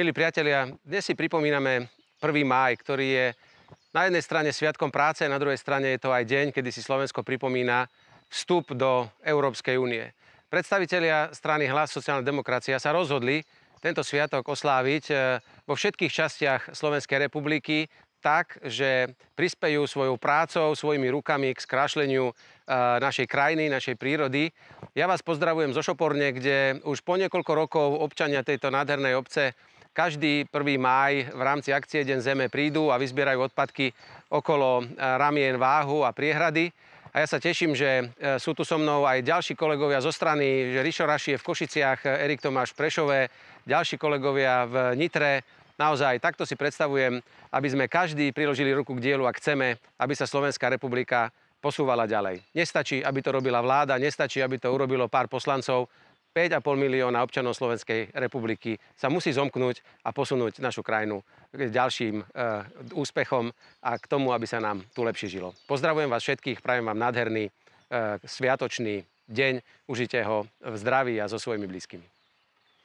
Milí priatelia, dnes si pripomíname 1. máj, ktorý je na jednej strane sviatkom práce, na druhej strane je to aj deň, kedy si Slovensko pripomína vstup do Európskej únie. Predstavitelia strany Hlas sociálna demokracia sa rozhodli tento sviatok osláviť e, vo všetkých častiach Slovenskej republiky tak, že prispejú svojou prácou, svojimi rukami k skrášleniu e, našej krajiny, našej prírody. Ja vás pozdravujem zo Šoporne, kde už po niekoľko rokov občania tejto nádhernej obce každý 1. máj v rámci akcie Deň zeme prídu a vyzbierajú odpadky okolo e, ramien váhu a priehrady. A ja sa teším, že e, sú tu so mnou aj ďalší kolegovia zo strany, že Rišo Rašie v Košiciach, Erik Tomáš v Prešove, ďalší kolegovia v Nitre. Naozaj, takto si predstavujem, aby sme každý priložili ruku k dielu a chceme, aby sa Slovenská republika posúvala ďalej. Nestačí, aby to robila vláda, nestačí, aby to urobilo pár poslancov, 5,5 milióna občanov Slovenskej republiky sa musí zomknúť a posunúť našu krajinu k ďalším e, úspechom a k tomu, aby sa nám tu lepšie žilo. Pozdravujem vás všetkých, prajem vám nádherný e, sviatočný deň, užite ho v zdraví a so svojimi blízkymi.